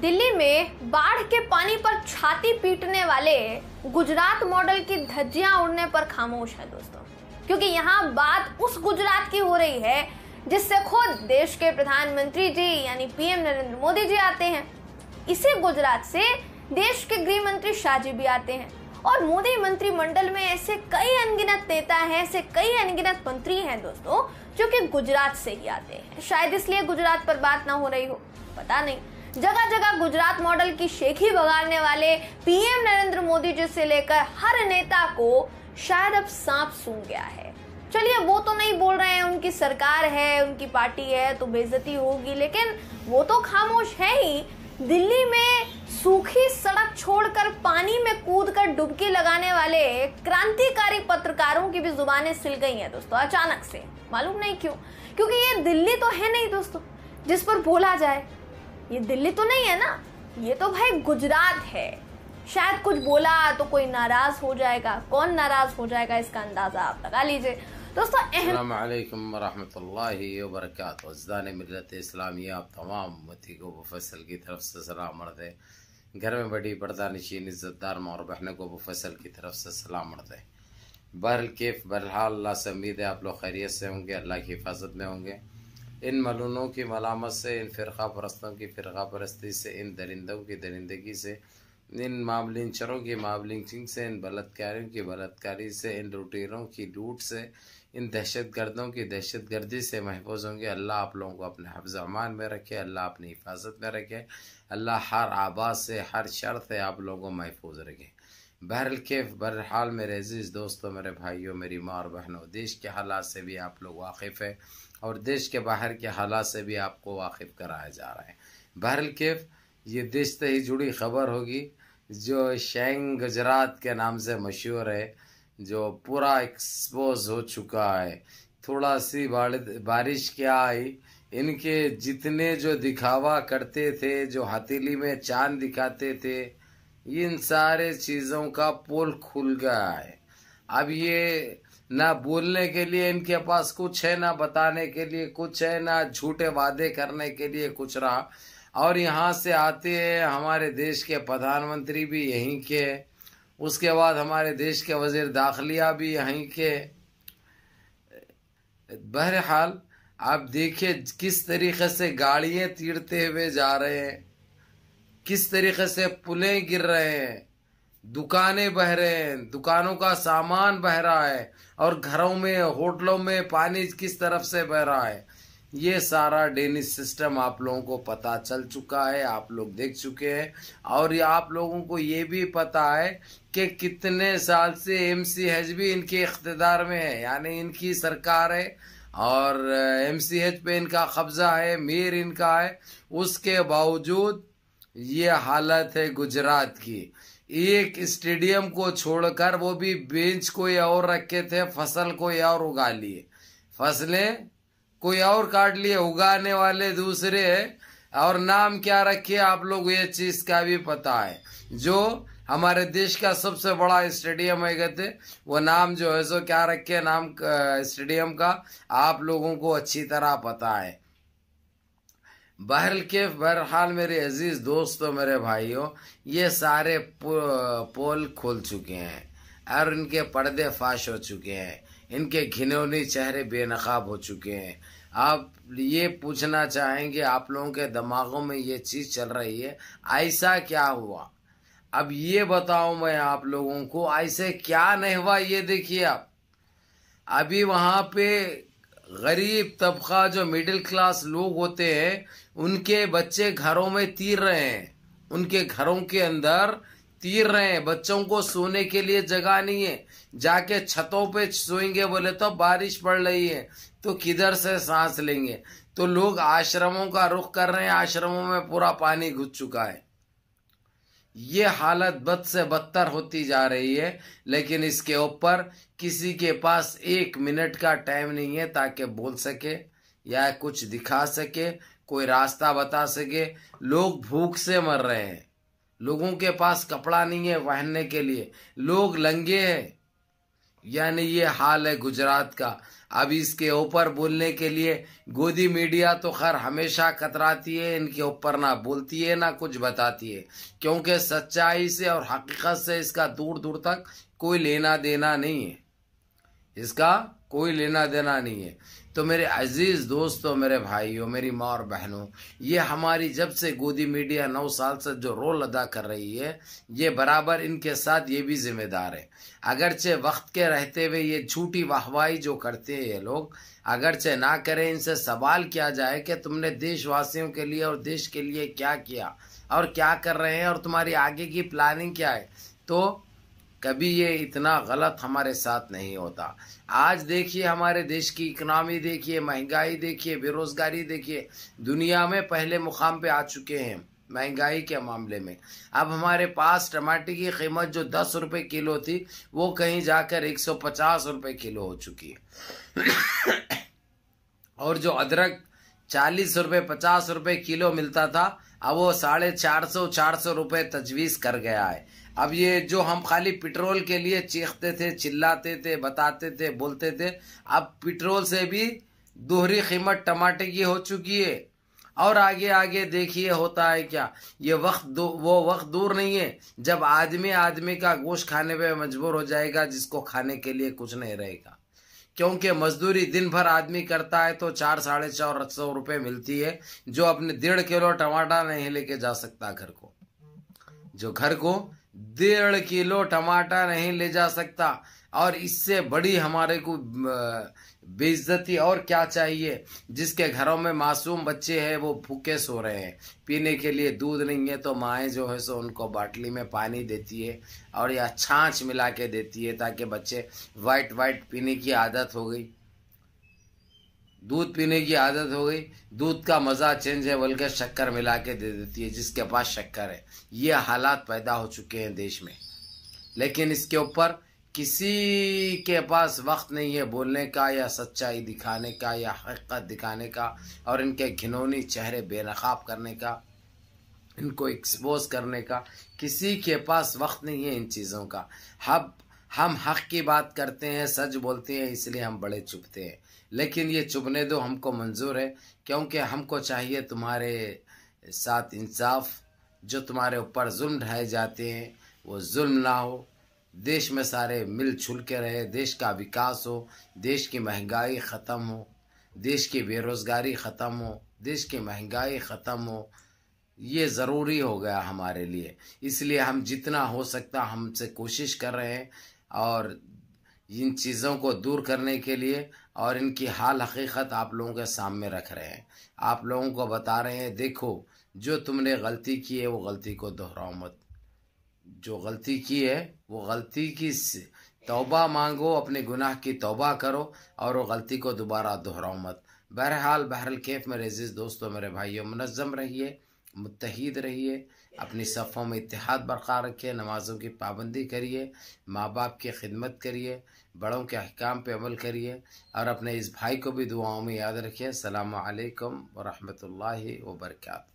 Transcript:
दिल्ली में बाढ़ के पानी पर छाती पीटने वाले गुजरात मॉडल की धज्जियां उड़ने पर खामोश है दोस्तों क्योंकि यहाँ बात उस गुजरात की हो रही है जिससे खुद देश के प्रधानमंत्री जी यानी पीएम नरेंद्र मोदी जी आते हैं इसी गुजरात से देश के गृह मंत्री शाहजी भी आते हैं और मोदी मंत्रिमंडल में ऐसे कई अनगिनत नेता हैं ऐसे कई अनगिनत मंत्री हैं दोस्तों जो कि गुजरात से ही आते हैं शायद इसलिए गुजरात पर बात ना हो रही हो पता नहीं जगह जगह गुजरात मॉडल की शेखी बगाड़ने वाले पीएम नरेंद्र मोदी जी से लेकर हर नेता को शायद अब सांप सूं गया है चलिए वो तो नहीं बोल रहे हैं उनकी सरकार है उनकी पार्टी है तो बेजती होगी लेकिन वो तो खामोश है ही दिल्ली में सूखी सड़क छोड़कर पानी में कूद कर डुबकी लगाने वाले क्रांतिकारी पत्रकारों की भी जुबानें सिल गई हैं दोस्तों अचानक से मालूम नहीं क्यों क्योंकि ये दिल्ली तो है नहीं दोस्तों जिस पर बोला जाए ये दिल्ली तो नहीं है ना ये तो भाई गुजरात है शायद कुछ बोला तो कोई नाराज हो जाएगा कौन नाराज हो जाएगा इसका अंदाजा आप लगा लीजिए दोस्तों अहम वरक मिलत इस्लामी आप तमाम उम्मती को फैसल की तरफ से सलाम मरते घर में बड़ी पर्दा नशीन इज़्ज़तदार माँ और बहनों को फैसल की तरफ से सलाम मरते बहरल बहरहाल अल्लाह से उम्मीद है आप लोग खैरियत से होंगे अल्लाह की हिफाजत में होंगे इन मलूनों की मलामत से इन फ़िरका परस्तों की फ़िरका परस्ती से इन दरिंदों की दरिंदगी से इन चरों की मामलिंचिंग से इन बलात्कारियों की बलात्कारी से इन लुटेरों की लूट से इन दहशत गर्दों की दहशत गर्दी से महफूज होंगे अल्लाह आप लोगों को अपने हफ्ज अमान में रखे अल्लाह अपनी हिफाजत में रखे अल्लाह हर आबाद से हर शर से आप लोगों को महफूज रखे बहरल कैफ बहरहाल मेरे अजीज़ दोस्तों मेरे भाइयों मेरी माँ और बहनों देश के हालात से भी आप लोग वाकिफ़ हैं और देश के बाहर के हालात से भी आपको वाकिफ़ कराया जा रहा है बहरल कैफ ये देश से ही जुड़ी खबर होगी जो शेंग गुजरात के नाम से मशहूर है जो पूरा एक्सपोज हो चुका है थोड़ा सी बारिश क्या आई इनके जितने जो दिखावा करते थे जो हथेली में चांद दिखाते थे इन सारे चीज़ों का पोल खुल गया है अब ये ना बोलने के लिए इनके पास कुछ है ना बताने के लिए कुछ है ना झूठे वादे करने के लिए कुछ रहा और यहाँ से आते हैं हमारे देश के प्रधानमंत्री भी यहीं के उसके बाद हमारे देश के वजीर दाखलिया भी यहीं के बहरहाल आप देखिए किस तरीके से गाड़ियाँ तीरते हुए जा रहे हैं किस तरीके से पुले गिर रहे हैं दुकानें बह रहे हैं दुकानों का सामान बह रहा है और घरों में होटलों में पानी किस तरफ से बह रहा है ये सारा डेनिस सिस्टम आप लोगों को पता चल चुका है आप लोग देख चुके हैं और ये आप लोगों को ये भी पता है कि कितने साल से एम सी एच भी इनके इकतदार में है यानी इनकी सरकार है और एम सी एच पे इनका कब्जा है मीर इनका है उसके बावजूद ये हालत है गुजरात की एक स्टेडियम को छोड़कर वो भी बेंच कोई और रखे थे फसल कोई और उगा लिए फसलें कोई और काट लिए उगाने वाले दूसरे और नाम क्या रखे आप लोग ये चीज का भी पता है जो हमारे देश का सबसे बड़ा स्टेडियम है कहते वो नाम जो है सो क्या रखे नाम स्टेडियम का आप लोगों को अच्छी तरह पता है बहरल के बहरहाल मेरे अजीज़ दोस्तों मेरे भाइयों ये सारे पोल खोल चुके हैं और इनके पर्दे फाश हो चुके हैं इनके घिनौनी चेहरे बेनकाब हो चुके हैं आप ये पूछना चाहेंगे आप लोगों के दिमागों में ये चीज़ चल रही है ऐसा क्या हुआ अब ये बताओ मैं आप लोगों को ऐसे क्या नहीं हुआ ये देखिए आप अभी वहाँ पे गरीब तबका जो मिडिल क्लास लोग होते हैं उनके बच्चे घरों में तीर रहे हैं उनके घरों के अंदर तीर रहे हैं बच्चों को सोने के लिए जगह नहीं है जाके छतों पे सोएंगे बोले तो बारिश पड़ रही है तो किधर से सांस लेंगे तो लोग आश्रमों का रुख कर रहे हैं आश्रमों में पूरा पानी घुस चुका है ये हालत बद से बदतर होती जा रही है लेकिन इसके ऊपर किसी के पास एक मिनट का टाइम नहीं है ताकि बोल सके या कुछ दिखा सके कोई रास्ता बता सके लोग भूख से मर रहे हैं लोगों के पास कपड़ा नहीं है पहनने के लिए लोग लंगे हैं यानी ये हाल है गुजरात का अब इसके ऊपर बोलने के लिए गोदी मीडिया तो खैर हमेशा कतराती है इनके ऊपर ना बोलती है ना कुछ बताती है क्योंकि सच्चाई से और हकीकत से इसका दूर दूर तक कोई लेना देना नहीं है इसका कोई लेना देना नहीं है तो मेरे अजीज़ दोस्तों मेरे भाइयों मेरी माँ और बहनों ये हमारी जब से गोदी मीडिया नौ साल से जो रोल अदा कर रही है ये बराबर इनके साथ ये भी जिम्मेदार है अगरचे वक्त के रहते हुए ये झूठी वाहवाही जो करते हैं ये लोग अगरचे ना करें इनसे सवाल किया जाए कि तुमने देशवासियों के लिए और देश के लिए क्या किया और क्या कर रहे हैं और तुम्हारी आगे की प्लानिंग क्या है तो कभी ये इतना गलत हमारे साथ नहीं होता आज देखिए हमारे देश की इकनॉमी देखिए महंगाई देखिए बेरोजगारी देखिए दुनिया में पहले मुकाम पे आ चुके हैं महंगाई के मामले में अब हमारे पास टमाटर की कीमत जो दस रुपये किलो थी वो कहीं जाकर एक सौ पचास रुपये किलो हो चुकी है और जो अदरक चालीस रुपये पचास रुपये किलो मिलता था अब वो साढ़े चार सौ चार सौ रुपये तजवीज़ कर गया है अब ये जो हम खाली पेट्रोल के लिए चीखते थे चिल्लाते थे बताते थे बोलते थे अब पेट्रोल से भी दोहरी कीमत टमाटे की हो चुकी है और आगे आगे देखिए होता है क्या ये वक्त वो वक्त दूर नहीं है जब आदमी आदमी का गोश्त खाने पे मजबूर हो जाएगा जिसको खाने के लिए कुछ नहीं रहेगा क्योंकि मजदूरी दिन भर आदमी करता है तो चार साढ़े चार सौ रुपये मिलती है जो अपने डेढ़ किलो टमाटर नहीं लेके जा सकता घर को जो घर को डेढ़ किलो टमाटर नहीं ले जा सकता और इससे बड़ी हमारे को बेइज्जती और क्या चाहिए जिसके घरों में मासूम बच्चे हैं वो भूखे सो रहे हैं पीने के लिए दूध नहीं है तो माएँ जो है सो उनको बाटली में पानी देती है और या छाछ मिला के देती है ताकि बच्चे वाइट वाइट पीने की आदत हो गई दूध पीने की आदत हो गई दूध का मज़ा चेंज है बल्कि शक्कर मिला के दे देती है जिसके पास शक्कर है ये हालात पैदा हो चुके हैं देश में लेकिन इसके ऊपर किसी के पास वक्त नहीं है बोलने का या सच्चाई दिखाने का या हकीकत दिखाने का और इनके घिनौनी चेहरे बेनकाब करने का इनको एक्सपोज करने का किसी के पास वक्त नहीं है इन चीज़ों का हम हम हक की बात करते हैं सच बोलते हैं इसलिए हम बड़े चुपते हैं लेकिन ये चुभने दो हमको मंजूर है क्योंकि हमको चाहिए तुम्हारे साथ इंसाफ जो तुम्हारे ऊपर जुल्म ढाए जाते हैं वो जुल्म ना हो देश में सारे मिल छुल के रहे देश का विकास हो देश की महंगाई ख़त्म हो देश की बेरोज़गारी ख़त्म हो देश की महंगाई ख़त्म हो ये ज़रूरी हो गया हमारे लिए इसलिए हम जितना हो सकता हमसे कोशिश कर रहे हैं और इन चीज़ों को दूर करने के लिए और इनकी हाल हकीकत आप लोगों के सामने रख रहे हैं आप लोगों को बता रहे हैं देखो जो तुमने गलती की है वो गलती को दोहराओ मत जो गलती की है वो गलती की तोबा मांगो अपने गुनाह की तोबा करो और वो गलती को दोबारा दोहराओ मत बहरहाल बहरल कैफ मेरे अजीज़ दोस्तों मेरे भाइयों मुनज़म रहिए मुतहद रहिए अपनी सफ़ों में इतिहाद बरकरार रखिए नमाज़ों की पाबंदी करिए माँ बाप की खिदमत करिए बड़ों के अहकाम पर अमल करिए और अपने इस भाई को भी दुआओं में याद रखिए अल्लाम वरहमल वर्का